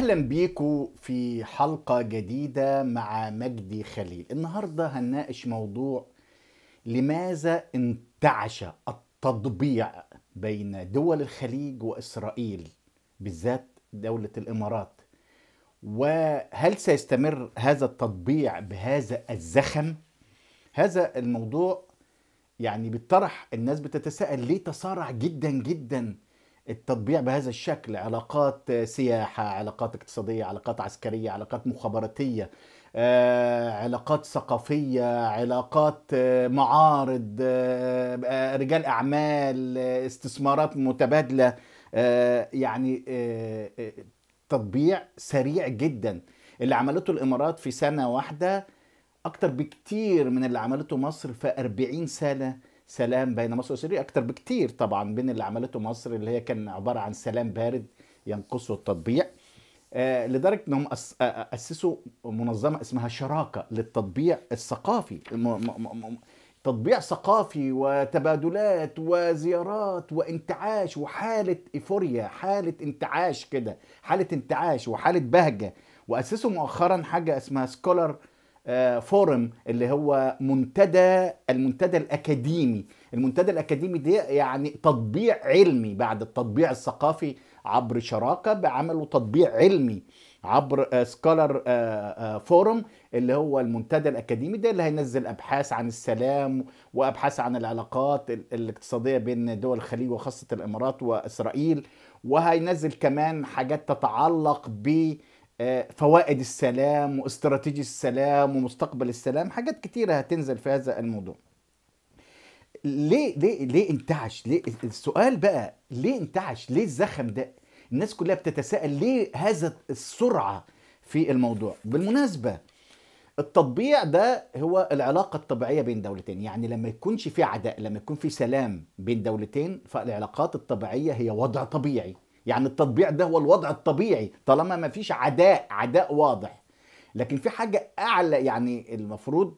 اهلا بيكم في حلقه جديده مع مجدي خليل النهارده هنناقش موضوع لماذا انتعش التطبيع بين دول الخليج واسرائيل بالذات دوله الامارات وهل سيستمر هذا التطبيع بهذا الزخم هذا الموضوع يعني بيطرح الناس بتتساءل ليه تسارع جدا جدا التطبيع بهذا الشكل علاقات سياحة علاقات اقتصادية علاقات عسكرية علاقات مخابراتية آه، علاقات ثقافية علاقات آه، معارض آه، رجال أعمال استثمارات متبادلة يعني تطبيع سريع جدا اللي عملته الإمارات في سنة واحدة أكتر بكتير من اللي عملته مصر في 40 سنة سلام بين مصر وسوريا اكتر بكتير طبعا بين اللي عملته مصر اللي هي كان عباره عن سلام بارد ينقصه التطبيع آه، لدرجه انهم آه، آه، اسسوا منظمه اسمها شراكه للتطبيع الثقافي تطبيع ثقافي وتبادلات وزيارات وانتعاش وحاله ايفوريا حاله انتعاش كده حاله انتعاش وحاله بهجه واسسوا مؤخرا حاجه اسمها سكولر فورم آه، اللي هو منتدى المنتدى الاكاديمي المنتدى الاكاديمي ده يعني تطبيع علمي بعد التطبيع الثقافي عبر شراكه بعملوا تطبيع علمي عبر سكالر آه، فورم آه، اللي هو المنتدى الاكاديمي ده اللي هينزل ابحاث عن السلام وابحاث عن العلاقات الاقتصاديه بين دول الخليج وخاصه الامارات واسرائيل وهينزل كمان حاجات تتعلق ب آه، فوائد السلام واستراتيجي السلام ومستقبل السلام حاجات كتيرة هتنزل في هذا الموضوع ليه ليه ليه انتعش ليه السؤال بقى ليه انتعش ليه الزخم ده الناس كلها بتتساءل ليه هذا السرعة في الموضوع بالمناسبة التطبيع ده هو العلاقة الطبيعية بين دولتين يعني لما يكونش في عداء لما يكون في سلام بين دولتين فالعلاقات الطبيعية هي وضع طبيعي يعني التطبيع ده هو الوضع الطبيعي طالما ما فيش عداء عداء واضح لكن في حاجة أعلى يعني المفروض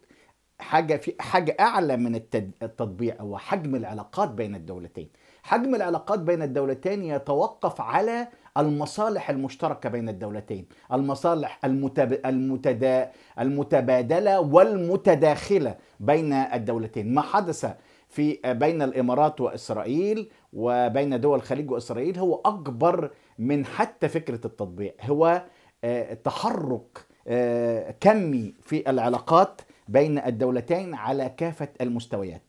حاجة في حاجة أعلى من التطبيع هو حجم العلاقات بين الدولتين حجم العلاقات بين الدولتين يتوقف على المصالح المشتركة بين الدولتين المصالح المتب... المتدا... المتبادلة والمتداخلة بين الدولتين ما حدث في بين الامارات واسرائيل وبين دول الخليج واسرائيل هو اكبر من حتى فكره التطبيع هو آه، تحرك آه، كمي في العلاقات بين الدولتين على كافه المستويات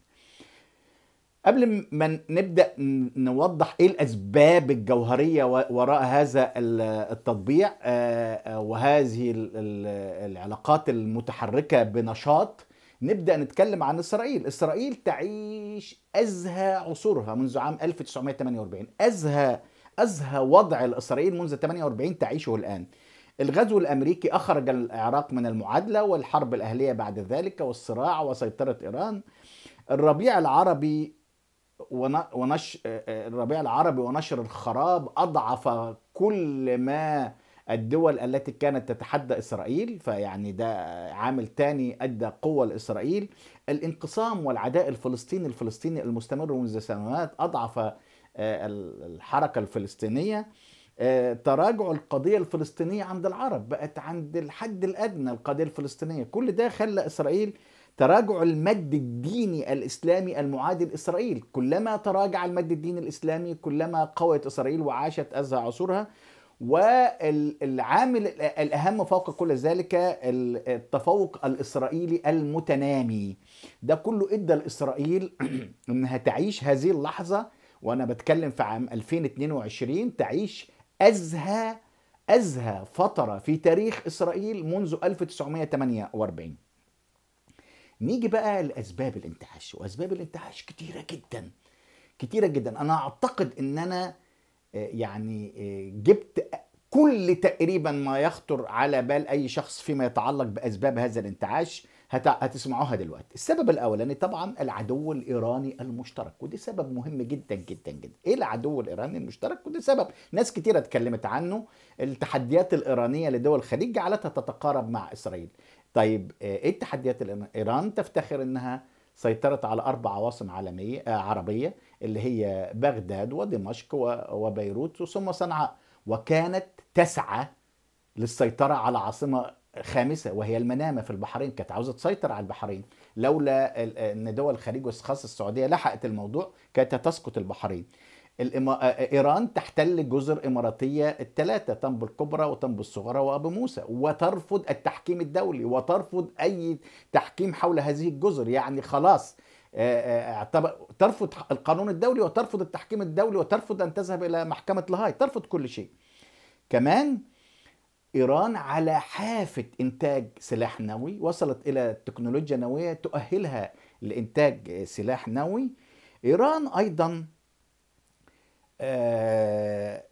قبل ما نبدا نوضح ايه الاسباب الجوهريه وراء هذا التطبيع آه، وهذه العلاقات المتحركه بنشاط نبدا نتكلم عن اسرائيل اسرائيل تعيش ازهى عصورها منذ عام 1948 ازهى ازهى وضع الاسرائيل منذ 48 تعيشه الان الغزو الامريكي اخرج العراق من المعادله والحرب الاهليه بعد ذلك والصراع وسيطره ايران الربيع العربي ونش آه، آه، الربيع العربي ونشر الخراب اضعف كل ما الدول التي كانت تتحدى إسرائيل فيعني ده عامل تاني أدى قوة لإسرائيل الانقسام والعداء الفلسطيني الفلسطيني المستمر منذ سنوات أضعف آه، الحركة الفلسطينية آه، تراجع القضية الفلسطينية عند العرب بقت عند الحد الأدنى القضية الفلسطينية كل ده خلى إسرائيل تراجع المد الديني الإسلامي المعادي لإسرائيل كلما تراجع المد الديني الإسلامي كلما قوت إسرائيل وعاشت أزهى عصورها والعامل الأهم فوق كل ذلك التفوق الإسرائيلي المتنامي ده كله إدى لإسرائيل أنها تعيش هذه اللحظة وأنا بتكلم في عام 2022 تعيش أزهى أزهى فترة في تاريخ إسرائيل منذ 1948 نيجي بقى لأسباب الانتعاش وأسباب الانتعاش كتيرة جدا كتيرة جدا أنا أعتقد أن أنا يعني آه، جبت كل تقريبا ما يخطر على بال اي شخص فيما يتعلق باسباب هذا الانتعاش هتسمعوها دلوقتي السبب الاولاني طبعا العدو الايراني المشترك ودي سبب مهم جدا جدا جدا ايه العدو الايراني المشترك وده سبب ناس كتيره اتكلمت عنه التحديات الايرانيه لدول الخليج جعلتها تتقارب مع اسرائيل طيب آه، ايه التحديات ايران تفتخر انها سيطرت على اربع عواصم عالميه آه، عربيه اللي هي بغداد ودمشق وبيروت ثم صنعاء وكانت تسعى للسيطرة على عاصمة خامسة وهي المنامة في البحرين كانت عاوزة تسيطر على البحرين لولا أن دول الخليج وخاصة السعودية لحقت الموضوع كانت تسقط البحرين آه، آه، إيران تحتل جزر إماراتية الثلاثة طنب الكبرى وطنب الصغرى وأبو موسى وترفض التحكيم الدولي وترفض أي تحكيم حول هذه الجزر يعني خلاص آه، آه، ترفض القانون الدولي وترفض التحكيم الدولي وترفض أن تذهب إلى محكمة لاهاي ترفض كل شيء كمان إيران على حافة إنتاج سلاح نووي وصلت إلى تكنولوجيا نووية تؤهلها لإنتاج سلاح نووي إيران أيضا آه،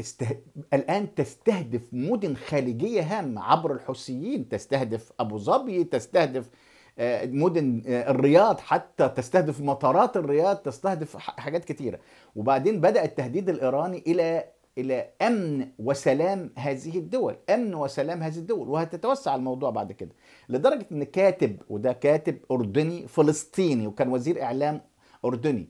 استه... الآن تستهدف مدن خارجيه هامة عبر الحوثيين تستهدف أبو ظبي تستهدف آه، مدن آه، الرياض حتى تستهدف مطارات الرياض تستهدف حاجات كتيره وبعدين بدا التهديد الايراني الى الى امن وسلام هذه الدول امن وسلام هذه الدول وهتتوسع الموضوع بعد كده لدرجه ان كاتب وده كاتب اردني فلسطيني وكان وزير اعلام اردني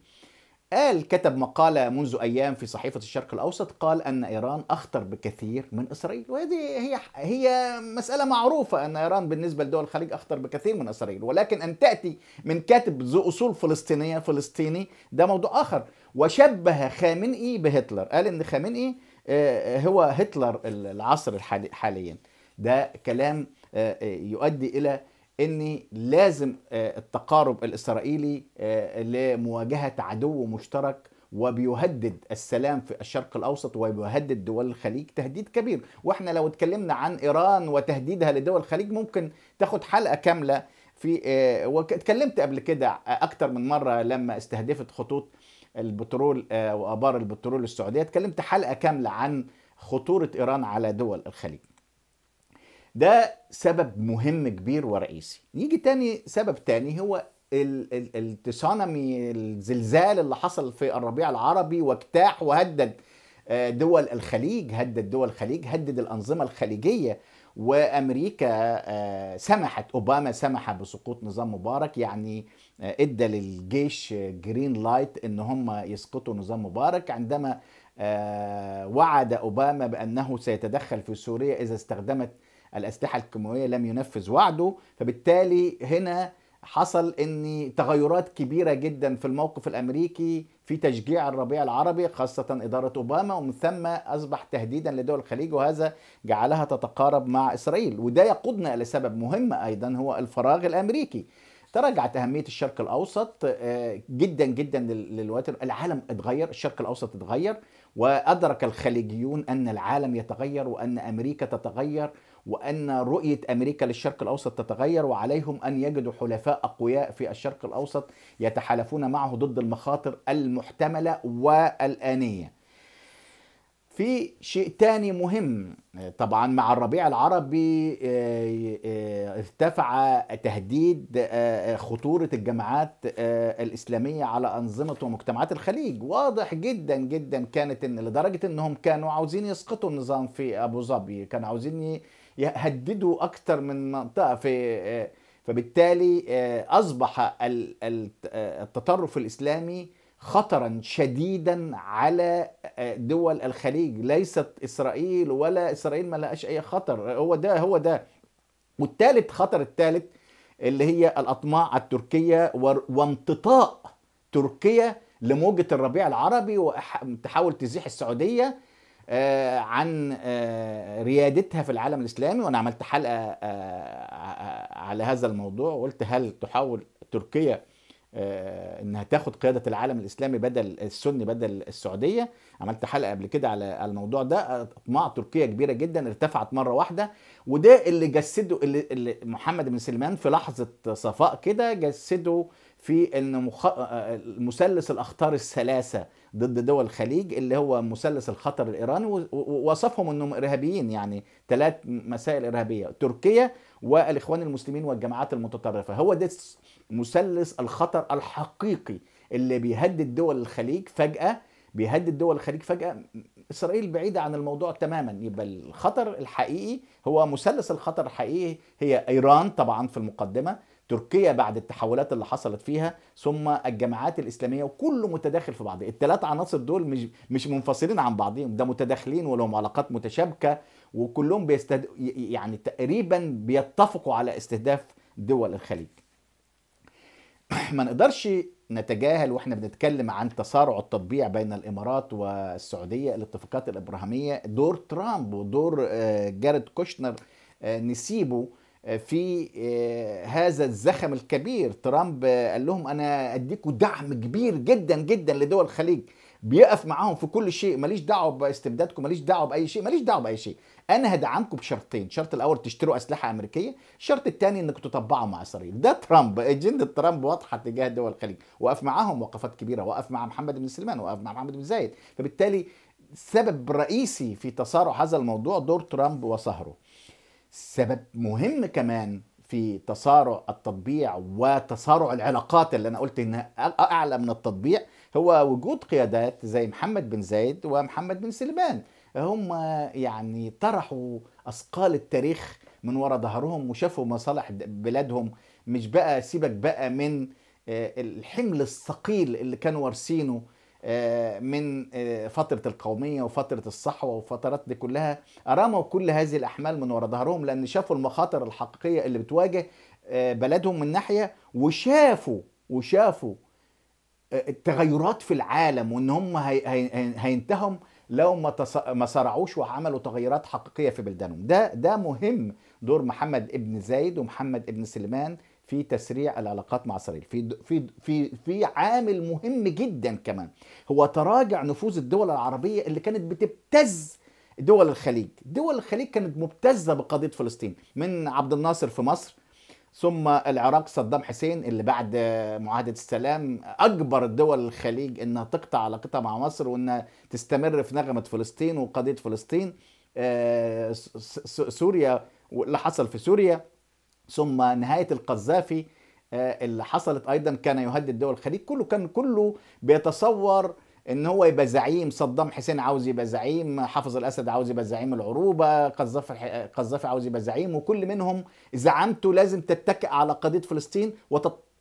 قال كتب مقالة منذ أيام في صحيفة الشرق الأوسط قال أن إيران أخطر بكثير من إسرائيل وهذه هي هي مسألة معروفة أن إيران بالنسبة لدول الخليج أخطر بكثير من إسرائيل ولكن أن تأتي من كاتب ذو أصول فلسطينية فلسطيني ده موضوع آخر وشبه خامنئي بهتلر قال أن خامنئي آه، هو هتلر العصر حاليا ده كلام آه، آه، يؤدي إلى اني لازم آه، التقارب الاسرائيلي آه، لمواجهه عدو مشترك وبيهدد السلام في الشرق الاوسط وبيهدد دول الخليج تهديد كبير واحنا لو اتكلمنا عن ايران وتهديدها لدول الخليج ممكن تاخد حلقه كامله في آه، واتكلمت قبل كده اكتر من مره لما استهدفت خطوط البترول وابار البترول السعوديه اتكلمت حلقه كامله عن خطوره ايران على دول الخليج ده سبب مهم كبير ورئيسي نيجي تاني سبب تاني هو التسونامي الزلزال اللي حصل في الربيع العربي واجتاح وهدد آه، دول الخليج هدد دول الخليج هدد الأنظمة الخليجية وامريكا آه، سمحت اوباما سمح بسقوط نظام مبارك يعني آه، ادى للجيش جرين لايت ان هم يسقطوا نظام مبارك عندما وعد اوباما بانه سيتدخل في سوريا اذا استخدمت الأسلحة الكيماوية لم ينفذ وعده فبالتالي هنا حصل ان تغيرات كبيره جدا في الموقف الامريكي في تشجيع الربيع العربي خاصه اداره اوباما ومن ثم اصبح تهديدا لدول الخليج وهذا جعلها تتقارب مع اسرائيل وده يقودنا الى سبب مهم ايضا هو الفراغ الامريكي تراجعت أهمية الشرق الأوسط آه، جدا جدا للوقت العالم اتغير الشرق الأوسط اتغير وأدرك الخليجيون أن العالم يتغير وأن أمريكا تتغير وأن رؤية أمريكا للشرق الأوسط تتغير وعليهم أن يجدوا حلفاء أقوياء في الشرق الأوسط يتحالفون معه ضد المخاطر المحتملة والآنية في شيء ثاني مهم طبعا مع الربيع العربي آه، آه، ارتفع تهديد آه، خطورة الجماعات الإسلامية على أنظمة ومجتمعات الخليج واضح جدا جدا كانت إن لدرجة إنهم كانوا عاوزين يسقطوا النظام في أبو ظبي كانوا عاوزين يهددوا اكثر من منطقه في آه، فبالتالي آه، اصبح آه، التطرف الاسلامي خطرا شديدا على دول الخليج ليست اسرائيل ولا اسرائيل ما لهاش اي خطر هو ده هو ده والثالث خطر الثالث اللي هي الاطماع التركيه وامتطاء تركيا لموجه الربيع العربي وتحاول تزيح السعوديه آه، عن آه، ريادتها في العالم الاسلامي وانا عملت حلقه آه، على هذا الموضوع وقلت هل تحاول تركيا انها تاخد قياده العالم الاسلامي بدل السني بدل السعوديه عملت حلقه قبل كده على الموضوع ده اطماع تركيا كبيره جدا ارتفعت مره واحده وده اللي جسده اللي محمد بن سلمان في لحظه صفاء كده جسده في ان مخ... آه، آه، مثلث الاخطار الثلاثه ضد دول الخليج اللي هو مثلث الخطر الايراني ووصفهم انهم ارهابيين يعني ثلاث مسائل ارهابيه تركيا والاخوان المسلمين والجماعات المتطرفه هو ده مثلث الخطر الحقيقي اللي بيهدد دول الخليج فجاه بيهدد دول الخليج فجاه اسرائيل بعيده عن الموضوع تماما يبقى الخطر الحقيقي هو مثلث الخطر الحقيقي هي ايران طبعا في المقدمه تركيا بعد التحولات اللي حصلت فيها ثم الجماعات الاسلاميه وكله متداخل في بعض الثلاث عناصر دول مش مش منفصلين عن بعضهم ده متداخلين ولهم علاقات متشابكه وكلهم بيستد... يعني تقريبا بيتفقوا على استهداف دول الخليج ما نقدرش نتجاهل واحنا بنتكلم عن تسارع التطبيع بين الامارات والسعوديه الاتفاقات الابراهيميه دور ترامب ودور آه، جارد كوشنر آه، نسيبه في آه، هذا الزخم الكبير ترامب آه، قال لهم انا اديكم دعم كبير جدا جدا لدول الخليج بيقف معاهم في كل شيء ماليش دعوه باستبدادكم ماليش دعوه باي شيء ماليش دعوه باي شيء انا هدعمكم بشرطين الشرط الاول تشتروا اسلحه امريكيه الشرط الثاني انكم تطبعوا مع اسرائيل ده ترامب اجنده ترامب واضحه تجاه دول الخليج وقف معاهم وقفات كبيره وقف مع محمد بن سلمان وقف مع محمد بن زايد فبالتالي سبب رئيسي في تسارع هذا الموضوع دور ترامب وسهره سبب مهم كمان في تسارع التطبيع وتسارع العلاقات اللي انا قلت انها اعلى من التطبيع هو وجود قيادات زي محمد بن زايد ومحمد بن سلمان هم يعني طرحوا اثقال التاريخ من وراء ظهرهم وشافوا مصالح بلادهم مش بقى سيبك بقى من آه، الحمل الثقيل اللي كانوا وارثينه آه، من آه، فترة القومية وفترة الصحوة وفترات دي كلها رموا كل هذه الأحمال من وراء ظهرهم لأن شافوا المخاطر الحقيقية اللي بتواجه آه، بلدهم من ناحية وشافوا وشافوا التغيرات في العالم وإن هم هينتهم لو ما ما صرعوش وعملوا تغيرات حقيقيه في بلدانهم ده ده مهم دور محمد ابن زايد ومحمد ابن سليمان في تسريع العلاقات مع اسرائيل في في في في عامل مهم جدا كمان هو تراجع نفوذ الدول العربيه اللي كانت بتبتز دول الخليج دول الخليج كانت مبتزه بقضيه فلسطين من عبد الناصر في مصر ثم العراق صدام حسين اللي بعد معاهدة السلام أجبر دول الخليج إنها تقطع علاقتها مع مصر وإنها تستمر في نغمة فلسطين وقضية فلسطين آه، سوريا واللي حصل في سوريا ثم نهاية القذافي آه، اللي حصلت أيضا كان يهدد دول الخليج كله كان كله بيتصور ان هو يبقى زعيم صدام حسين عاوز يبقى زعيم حافظ الاسد عاوز يبقى زعيم العروبه قذافي قذافي عاوز يبقى زعيم وكل منهم زعامته لازم تتكئ على قضيه فلسطين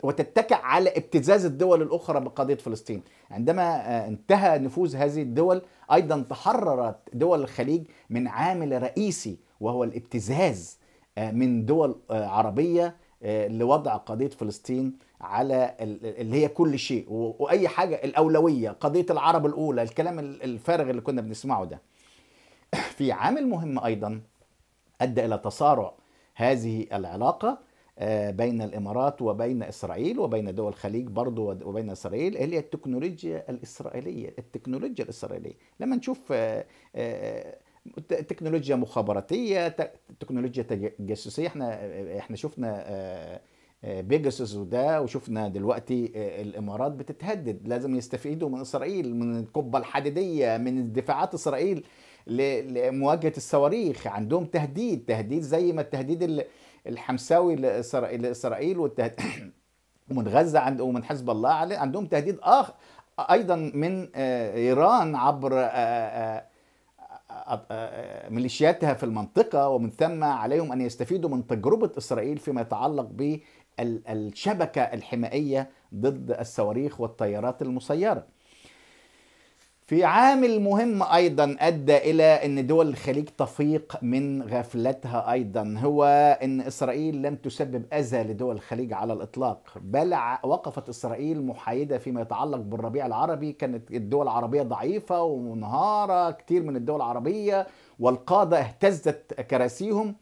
وتتكئ على ابتزاز الدول الاخرى بقضيه فلسطين عندما آه، انتهى نفوذ هذه الدول ايضا تحررت دول الخليج من عامل رئيسي وهو الابتزاز آه، من دول آه، عربيه آه، لوضع قضيه فلسطين على اللي هي كل شيء واي حاجه الاولويه قضيه العرب الاولى الكلام الفارغ اللي كنا بنسمعه ده في عامل مهم ايضا ادى الى تصارع هذه العلاقه بين الامارات وبين اسرائيل وبين دول الخليج برضه وبين اسرائيل اللي هي التكنولوجيا الاسرائيليه التكنولوجيا الاسرائيليه لما نشوف تكنولوجيا مخابراتيه تكنولوجيا تجسسيه احنا احنا شفنا آه، آه، بيجاسوس وده وشفنا دلوقتي آه، الامارات بتتهدد لازم يستفيدوا من اسرائيل من القبه الحديديه من دفاعات اسرائيل لمواجهه الصواريخ عندهم تهديد تهديد زي ما التهديد الحمساوي لاسرائيل والتهديد ومن غزه عند ومن حزب الله عندهم تهديد اخر ايضا من ايران عبر آه، آه، ميليشياتها في المنطقة ومن ثم عليهم أن يستفيدوا من تجربة إسرائيل فيما يتعلق بالشبكة الحمائية ضد الصواريخ والطيارات المسيرة في عامل مهم ايضا ادى الى ان دول الخليج تفيق من غفلتها ايضا هو ان اسرائيل لم تسبب اذى لدول الخليج على الاطلاق بل وقفت اسرائيل محايده فيما يتعلق بالربيع العربي كانت الدول العربيه ضعيفه ومنهاره كتير من الدول العربيه والقاده اهتزت كراسيهم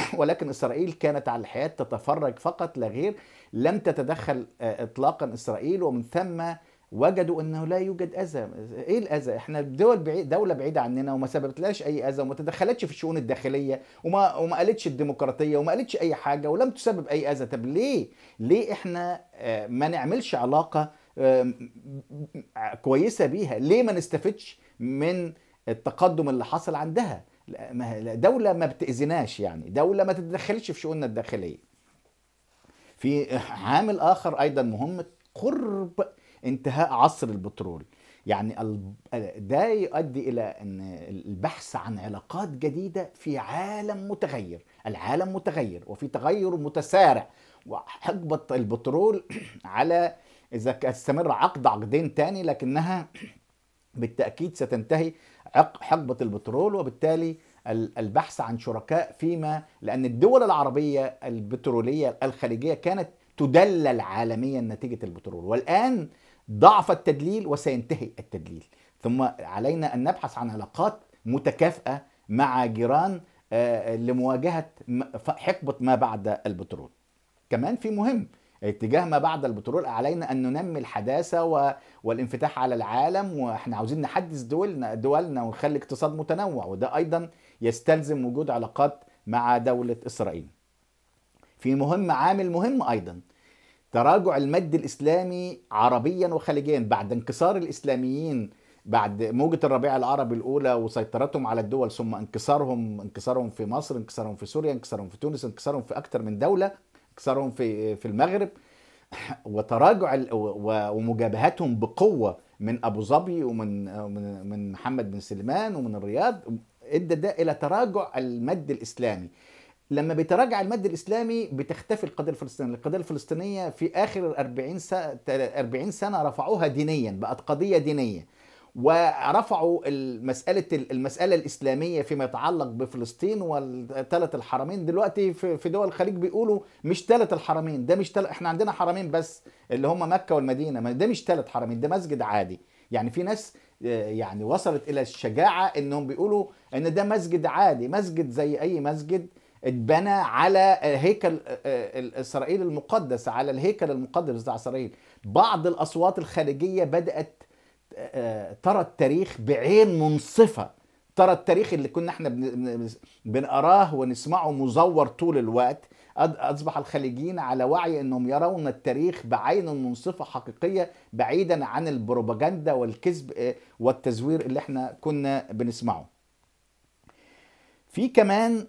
ولكن اسرائيل كانت على الحياه تتفرج فقط لا غير لم تتدخل آه، اطلاقا اسرائيل ومن ثم وجدوا انه لا يوجد اذى ايه الاذى احنا دول بعيد دوله بعيده عننا وما سببتلاش اي اذى وما تدخلتش في الشؤون الداخليه وما وما قالتش الديمقراطيه وما قالتش اي حاجه ولم تسبب اي اذى طب ليه ليه احنا آه، ما نعملش علاقه كويسه بيها ليه ما نستفدش من التقدم اللي حصل عندها دوله ما بتاذيناش يعني دوله ما تتدخلش في شؤوننا الداخليه في عامل اخر ايضا مهم قرب انتهاء عصر البترول يعني ده يؤدي الى ان البحث عن علاقات جديده في عالم متغير العالم متغير وفي تغير متسارع وحقبه البترول على اذا استمر عقد عقدين تاني لكنها بالتاكيد ستنتهي حقبه البترول وبالتالي البحث عن شركاء فيما لان الدول العربيه البتروليه الخليجيه كانت تدلل عالميا نتيجه البترول والان ضعف التدليل وسينتهي التدليل ثم علينا أن نبحث عن علاقات متكافئة مع جيران آه، لمواجهة حقبة ما بعد البترول كمان في مهم اتجاه ما بعد البترول علينا ان ننمي الحداثه والانفتاح على العالم واحنا عاوزين نحدث دولنا دولنا ونخلي اقتصاد متنوع وده ايضا يستلزم وجود علاقات مع دوله اسرائيل. في مهم عامل مهم ايضا تراجع المد الإسلامي عربيا وخليجيا بعد انكسار الإسلاميين بعد موجة الربيع العربي الأولى وسيطرتهم على الدول ثم انكسارهم انكسارهم في مصر انكسارهم في سوريا انكسارهم في تونس انكسارهم في أكثر من دولة انكسارهم في في المغرب وتراجع ومجابهتهم بقوة من أبو ظبي ومن من محمد بن سلمان ومن الرياض ادى ده إلى تراجع المد الإسلامي لما بيتراجع المد الاسلامي بتختفي القضيه الفلسطينيه، القضيه الفلسطينيه في اخر 40 سنه 40 سنه رفعوها دينيا بقت قضيه دينيه. ورفعوا المسألة المسألة الإسلامية فيما يتعلق بفلسطين والثلاث الحرمين دلوقتي في دول الخليج بيقولوا مش ثلاث الحرمين ده مش تل... احنا عندنا حرمين بس اللي هم مكة والمدينة ده مش ثلاث حرمين ده مسجد عادي يعني في ناس آه، يعني وصلت إلى الشجاعة إنهم بيقولوا إن ده مسجد عادي مسجد زي أي مسجد اتبنى على هيكل آه، آه، اسرائيل المقدس على الهيكل المقدس بتاع اسرائيل بعض الاصوات الخارجيه بدات آه، ترى التاريخ بعين منصفه ترى التاريخ اللي كنا احنا بنقراه ونسمعه مزور طول الوقت اصبح الخليجيين على وعي انهم يرون التاريخ بعين منصفه حقيقيه بعيدا عن البروباجندا والكذب والتزوير اللي احنا كنا بنسمعه في كمان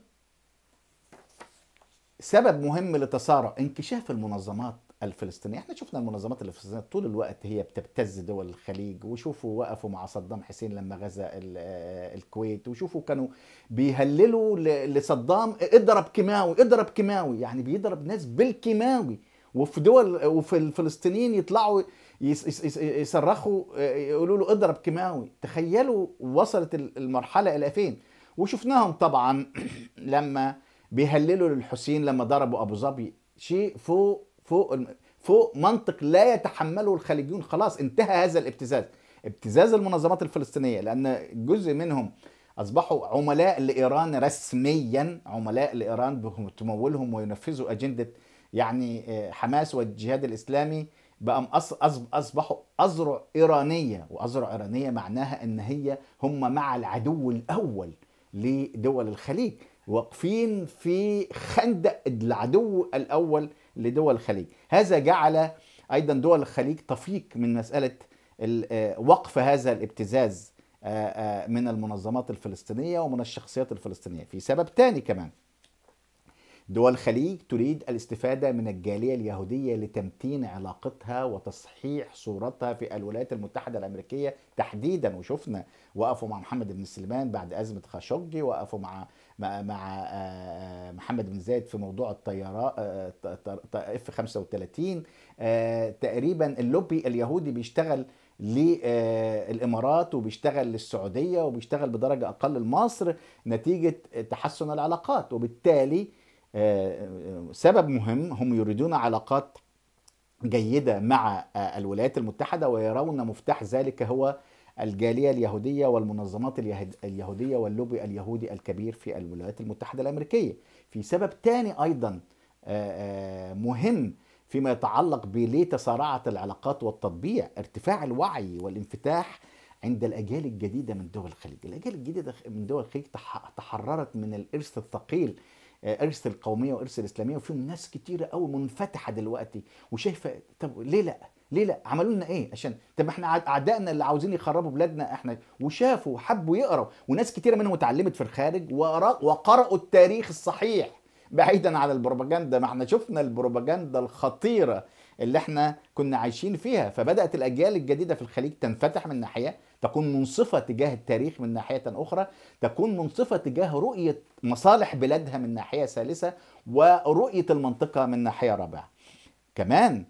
سبب مهم لتسارع انكشاف المنظمات الفلسطينيه، احنا شفنا المنظمات الفلسطينيه طول الوقت هي بتبتز دول الخليج، وشوفوا وقفوا مع صدام حسين لما غزا آه، الكويت، وشوفوا كانوا بيهللوا لصدام اضرب كيماوي اضرب كيماوي، يعني بيضرب ناس بالكيماوي، وفي دول وفي الفلسطينيين يطلعوا يصرخوا آه، يقولوا له اضرب كيماوي، تخيلوا وصلت المرحله الى فين؟ وشفناهم طبعا لما بيهللوا للحسين لما ضربوا ابو ظبي شيء فوق فوق فوق منطق لا يتحمله الخليجيون خلاص انتهى هذا الابتزاز ابتزاز المنظمات الفلسطينيه لان جزء منهم اصبحوا عملاء لايران رسميا عملاء لايران تمولهم وينفذوا اجنده يعني آه، حماس والجهاد الاسلامي بقى اصبحوا اذرع ايرانيه واذرع ايرانيه معناها ان هي هم مع العدو الاول لدول الخليج واقفين في خندق العدو الاول لدول الخليج هذا جعل ايضا دول الخليج تفيق من مساله آه، وقف هذا الابتزاز آه، آه، من المنظمات الفلسطينيه ومن الشخصيات الفلسطينيه في سبب ثاني كمان دول الخليج تريد الاستفادة من الجالية اليهودية لتمتين علاقتها وتصحيح صورتها في الولايات المتحدة الأمريكية تحديدا وشفنا وقفوا مع محمد بن سلمان بعد أزمة خاشقجي وقفوا مع مع مع آه، آه، محمد بن زايد في موضوع الطيارات اف 35 تقريبا اللوبي اليهودي بيشتغل للامارات آه، وبيشتغل للسعوديه وبيشتغل بدرجه اقل لمصر نتيجه تحسن العلاقات وبالتالي سبب مهم هم يريدون علاقات جيده مع الولايات المتحده ويرون مفتاح ذلك هو الجاليه اليهوديه والمنظمات اليهوديه واللوبي اليهودي الكبير في الولايات المتحده الامريكيه. في سبب ثاني ايضا آه، آه، مهم فيما يتعلق بليه تسارعت العلاقات والتطبيع ارتفاع الوعي والانفتاح عند الاجيال الجديده من دول الخليج، الاجيال الجديده من دول الخليج تحررت من الارث الثقيل آه، ارث القوميه وارث الاسلاميه وفيهم ناس كتيره قوي منفتحه دلوقتي وشايفه طب ليه لا؟ ليه لا عملوا لنا ايه عشان طب احنا اعدائنا اللي عاوزين يخربوا بلادنا احنا وشافوا وحبوا يقروا وناس كتيره منهم اتعلمت في الخارج وقرأوا التاريخ الصحيح بعيدا عن البروباجندا ما احنا شفنا البروباجندا الخطيره اللي احنا كنا عايشين فيها فبدات الاجيال الجديده في الخليج تنفتح من ناحيه تكون منصفه تجاه التاريخ من ناحيه اخرى تكون منصفه تجاه رؤيه مصالح بلادها من ناحيه ثالثه ورؤيه المنطقه من ناحيه رابعه كمان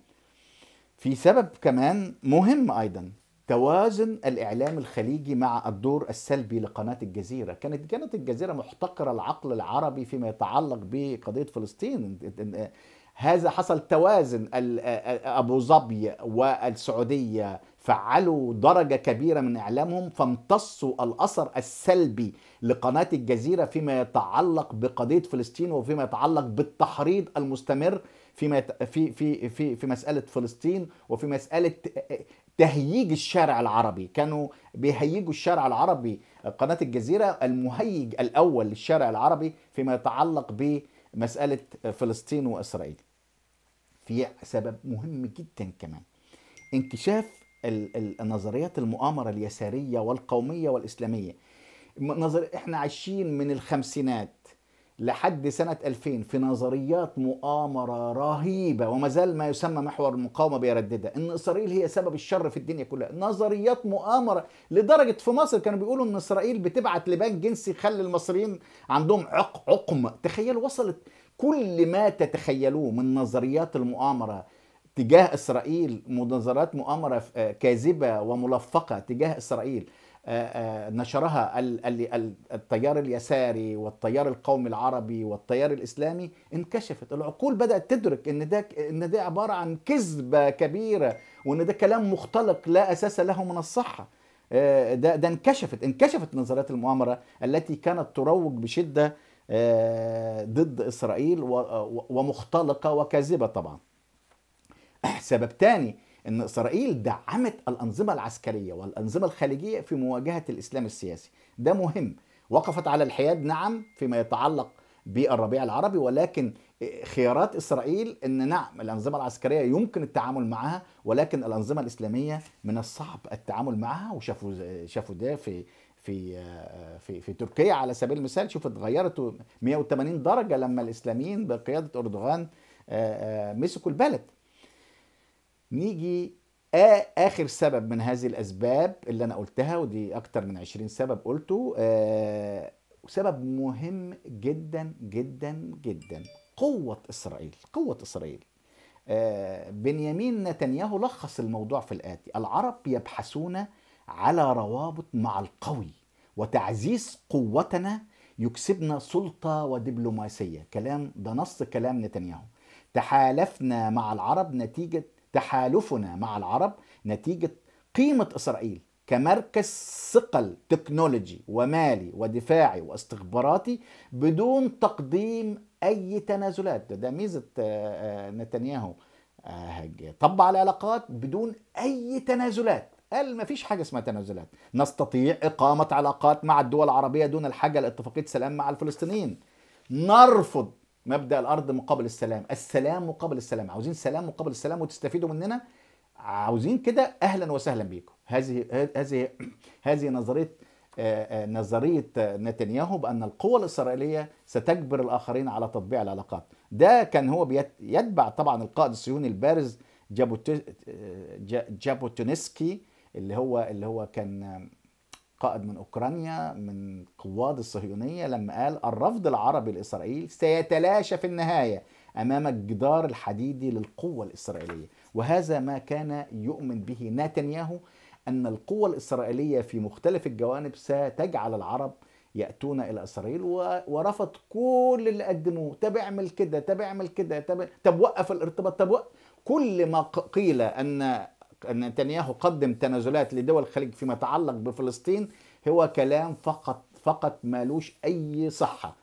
في سبب كمان مهم ايضا توازن الاعلام الخليجي مع الدور السلبي لقناه الجزيره، كانت كانت الجزيره محتقره العقل العربي فيما يتعلق بقضيه فلسطين هذا حصل توازن ابو ظبي والسعوديه فعلوا درجه كبيره من اعلامهم فامتصوا الاثر السلبي لقناه الجزيره فيما يتعلق بقضيه فلسطين وفيما يتعلق بالتحريض المستمر في في في في في مساله فلسطين وفي مساله تهييج الشارع العربي كانوا بيهيجوا الشارع العربي قناه الجزيره المهيج الاول للشارع العربي فيما يتعلق بمساله فلسطين واسرائيل في سبب مهم جدا كمان انكشاف النظريات المؤامره اليساريه والقوميه والاسلاميه نظر احنا عايشين من الخمسينات لحد سنة 2000 في نظريات مؤامرة رهيبة وما زال ما يسمى محور المقاومة بيرددها إن إسرائيل هي سبب الشر في الدنيا كلها نظريات مؤامرة لدرجة في مصر كانوا بيقولوا إن إسرائيل بتبعت لبان جنسي خلي المصريين عندهم عق عقم تخيل وصلت كل ما تتخيلوه من نظريات المؤامرة تجاه إسرائيل نظريات مؤامرة آه، كاذبة وملفقة تجاه إسرائيل نشرها التيار اليساري والتيار القومي العربي والتيار الاسلامي انكشفت العقول بدات تدرك ان ده ان ده عباره عن كذبه كبيره وان ده كلام مختلق لا اساس له من الصحه آه، ده ده انكشفت انكشفت نظريات المؤامره التي كانت تروج بشده آه، ضد اسرائيل ومختلقه وكاذبه طبعا سبب ثاني ان اسرائيل دعمت الانظمه العسكريه والانظمه الخارجيه في مواجهه الاسلام السياسي ده مهم وقفت على الحياد نعم فيما يتعلق بالربيع العربي ولكن خيارات اسرائيل ان نعم الانظمه العسكريه يمكن التعامل معها ولكن الانظمه الاسلاميه من الصعب التعامل معها وشافوا شافوا ده في في في في تركيا على سبيل المثال شوف اتغيرت 180 درجه لما الاسلاميين بقياده اردوغان مسكوا البلد نيجي اخر سبب من هذه الاسباب اللي انا قلتها ودي اكتر من 20 سبب قلته آه سبب مهم جدا جدا جدا قوة اسرائيل قوة اسرائيل آه بنيامين نتنياهو لخص الموضوع في الاتي العرب يبحثون على روابط مع القوي وتعزيز قوتنا يكسبنا سلطة ودبلوماسية كلام ده نص كلام نتنياهو تحالفنا مع العرب نتيجة تحالفنا مع العرب نتيجة قيمة إسرائيل كمركز ثقل تكنولوجي ومالي ودفاعي واستخباراتي بدون تقديم أي تنازلات ده, ده ميزة آه، آه، نتنياهو آه، طبع العلاقات بدون أي تنازلات قال ما فيش حاجة اسمها تنازلات نستطيع إقامة علاقات مع الدول العربية دون الحاجة لاتفاقية سلام مع الفلسطينيين نرفض مبدا الارض مقابل السلام السلام مقابل السلام عاوزين سلام مقابل السلام وتستفيدوا مننا عاوزين كده اهلا وسهلا بيكم هذه هذه هذه نظريه آه، آه، نظريه نتنياهو بان القوى الاسرائيليه ستجبر الاخرين على تطبيع العلاقات ده كان هو يتبع طبعا القائد الصهيوني البارز آه، جابوتونسكي اللي هو اللي هو كان قائد من أوكرانيا من قواد الصهيونية لما قال الرفض العربي لإسرائيل سيتلاشى في النهاية أمام الجدار الحديدي للقوة الإسرائيلية وهذا ما كان يؤمن به نتنياهو أن القوة الإسرائيلية في مختلف الجوانب ستجعل العرب يأتون إلى إسرائيل ورفض كل اللي قدموه طب اعمل كده طب اعمل كده طب وقف الارتباط طب كل ما قيل أن نتنياهو قدم تنازلات لدول الخليج فيما يتعلق بفلسطين هو كلام فقط فقط مالوش أي صحة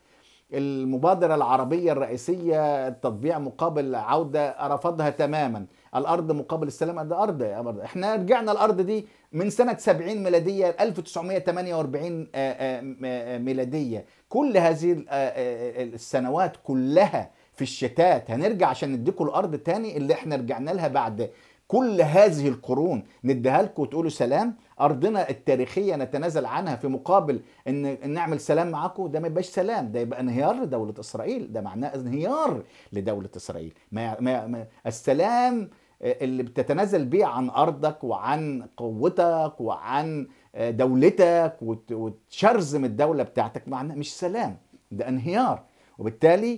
المبادرة العربية الرئيسية التطبيع مقابل عودة رفضها تماما الأرض مقابل السلام ده أرض يا أرض احنا رجعنا الأرض دي من سنة 70 ميلادية 1948 آه، آه، آه، ميلادية كل هذه السنوات كلها في الشتات هنرجع عشان نديكم الأرض تاني اللي احنا رجعنا لها بعد كل هذه القرون نديها لكم وتقولوا سلام ارضنا التاريخيه نتنازل عنها في مقابل ان نعمل سلام معاكم ده ما يبقاش سلام ده يبقى انهيار لدوله اسرائيل ده معناه انهيار لدوله اسرائيل ما, ما, ما السلام آه، اللي بتتنازل بيه عن ارضك وعن قوتك وعن آه، دولتك وتشرزم الدوله بتاعتك معناه مش سلام ده انهيار وبالتالي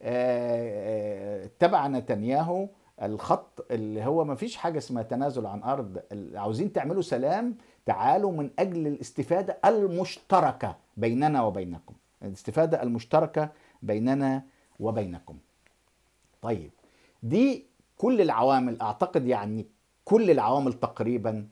اتبع آه، نتنياهو الخط اللي هو ما فيش حاجه اسمها تنازل عن ارض عاوزين تعملوا سلام تعالوا من اجل الاستفاده المشتركه بيننا وبينكم الاستفاده المشتركه بيننا وبينكم طيب دي كل العوامل اعتقد يعني كل العوامل تقريبا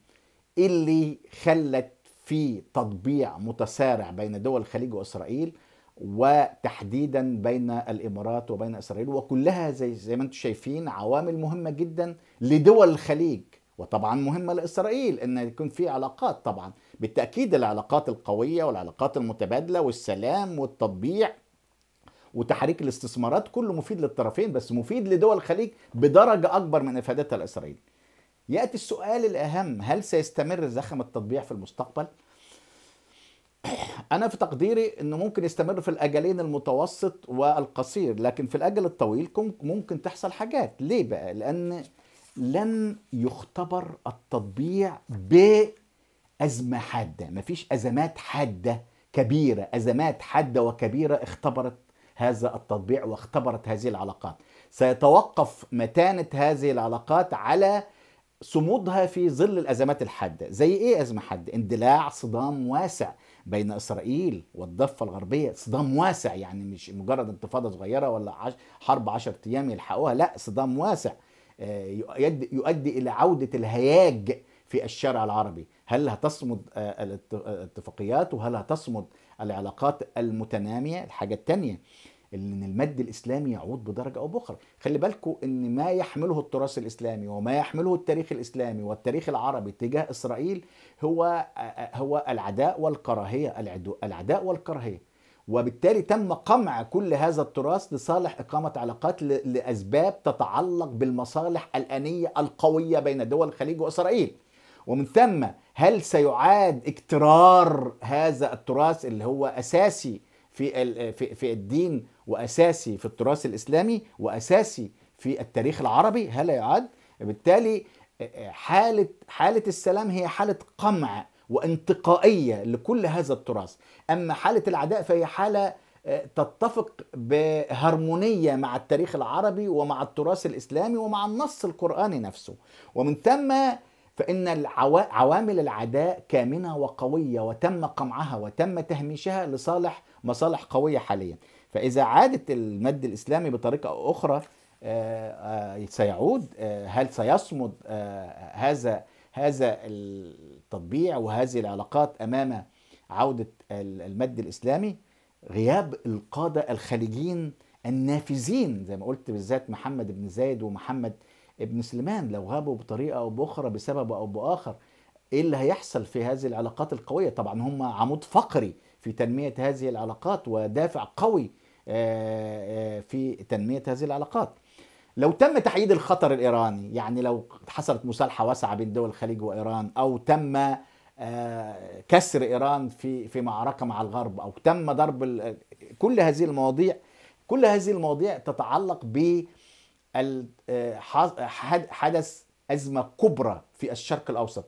اللي خلت في تطبيع متسارع بين دول الخليج واسرائيل وتحديدا بين الامارات وبين اسرائيل وكلها زي زي ما انتم شايفين عوامل مهمه جدا لدول الخليج وطبعا مهمه لاسرائيل ان يكون في علاقات طبعا بالتاكيد العلاقات القويه والعلاقات المتبادله والسلام والتطبيع وتحريك الاستثمارات كله مفيد للطرفين بس مفيد لدول الخليج بدرجه اكبر من افادتها لاسرائيل. ياتي السؤال الاهم هل سيستمر زخم التطبيع في المستقبل؟ انا في تقديري انه ممكن يستمر في الاجلين المتوسط والقصير لكن في الاجل الطويل ممكن تحصل حاجات ليه بقى لان لن يختبر التطبيع بأزمة حادة مفيش أزمات حادة كبيرة أزمات حادة وكبيرة اختبرت هذا التطبيع واختبرت هذه العلاقات سيتوقف متانة هذه العلاقات على صمودها في ظل الأزمات الحادة زي إيه أزمة حادة؟ اندلاع صدام واسع بين اسرائيل والضفه الغربيه صدام واسع يعني مش مجرد انتفاضه صغيره ولا عش حرب 10 ايام يلحقوها لا صدام واسع آه، يؤدي الى عوده الهياج في الشارع العربي هل هتصمد آه، الاتفاقيات وهل هتصمد العلاقات المتناميه الحاجه الثانيه ان المد الاسلامي يعود بدرجه او باخرى خلي بالكم ان ما يحمله التراث الاسلامي وما يحمله التاريخ الاسلامي والتاريخ العربي تجاه اسرائيل هو آه، آه، هو العداء والكراهيه العداء والكراهيه وبالتالي تم قمع كل هذا التراث لصالح إقامة علاقات لأسباب تتعلق بالمصالح الأنية القوية بين دول الخليج وإسرائيل ومن ثم هل سيعاد اكترار هذا التراث اللي هو أساسي في في في الدين واساسي في التراث الاسلامي واساسي في التاريخ العربي هلا يعد بالتالي حاله حاله السلام هي حاله قمع وانتقائيه لكل هذا التراث اما حاله العداء فهي حاله تتفق بهرمونيه مع التاريخ العربي ومع التراث الاسلامي ومع النص القراني نفسه ومن ثم فإن عوامل العداء كامنة وقوية وتم قمعها وتم تهميشها لصالح مصالح قويه حاليا فاذا عادت المد الاسلامي بطريقه اخرى آه، آه، سيعود آه، هل سيصمد هذا هذا التطبيع وهذه العلاقات امام عوده المد الاسلامي غياب القاده الخليجيين النافذين زي ما قلت بالذات محمد بن زايد ومحمد بن سليمان لو غابوا بطريقه او باخرى بسبب او باخر ايه اللي هيحصل في هذه العلاقات القويه طبعا هم عمود فقري في تنميه هذه العلاقات ودافع قوي آه، آه، في تنميه هذه العلاقات. لو تم تحييد الخطر الايراني يعني لو حصلت مصالحه واسعه بين دول الخليج وايران او تم آه، كسر ايران في في معركه مع الغرب او تم ضرب كل هذه المواضيع كل هذه المواضيع تتعلق ب حدث ازمه كبرى في الشرق الاوسط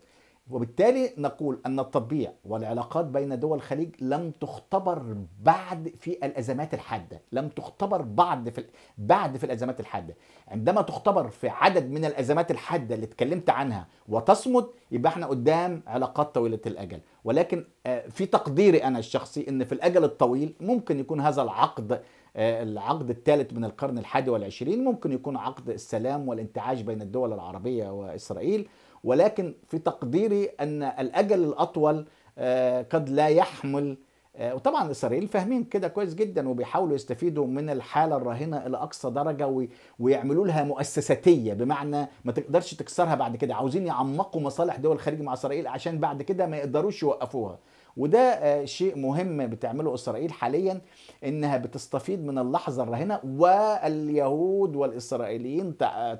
وبالتالي نقول أن التطبيع والعلاقات بين دول الخليج لم تختبر بعد في الأزمات الحادة لم تختبر بعد في بعد في الأزمات الحادة عندما تختبر في عدد من الأزمات الحادة اللي اتكلمت عنها وتصمد يبقى احنا قدام علاقات طويلة الأجل ولكن آه، في تقديري أنا الشخصي أن في الأجل الطويل ممكن يكون هذا العقد آه، العقد الثالث من القرن الحادي والعشرين ممكن يكون عقد السلام والانتعاش بين الدول العربية وإسرائيل ولكن في تقديري أن الأجل الأطول آه، قد لا يحمل آه، وطبعا اسرائيل فاهمين كده كويس جدا وبيحاولوا يستفيدوا من الحاله الراهنه الى اقصى درجه ويعملوا لها مؤسساتيه بمعنى ما تقدرش تكسرها بعد كده عاوزين يعمقوا مصالح دول الخليج مع اسرائيل عشان بعد كده ما يقدروش يوقفوها وده آه، شيء مهم بتعمله اسرائيل حاليا انها بتستفيد من اللحظه الراهنه واليهود والاسرائيليين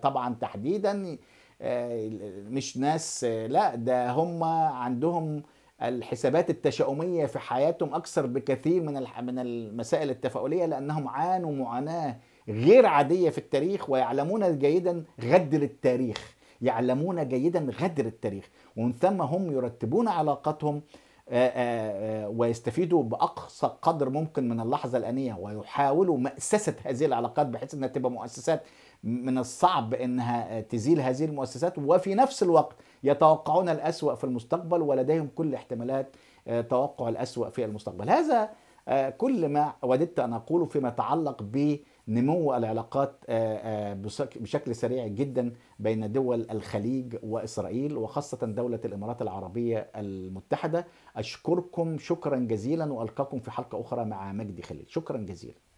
طبعا تحديدا آه، مش ناس آه، لا ده هم عندهم الحسابات التشاؤمية في حياتهم أكثر بكثير من من المسائل التفاؤلية لأنهم عانوا معاناة غير عادية في التاريخ ويعلمون جيدا غدر التاريخ يعلمون جيدا غدر التاريخ ومن ثم هم يرتبون علاقاتهم آه، ويستفيدوا باقصى قدر ممكن من اللحظه الانيه ويحاولوا مأسسه هذه العلاقات بحيث انها تبقى مؤسسات من الصعب انها تزيل هذه المؤسسات وفي نفس الوقت يتوقعون الأسوأ في المستقبل ولديهم كل احتمالات آه، توقع الأسوأ في المستقبل هذا آه، كل ما وددت أن أقوله فيما يتعلق بنمو العلاقات آه، بشكل سريع جدا بين دول الخليج وإسرائيل وخاصة دولة الإمارات العربية المتحدة أشكركم شكرا جزيلا وألقاكم في حلقة أخرى مع مجدي خليل شكرا جزيلا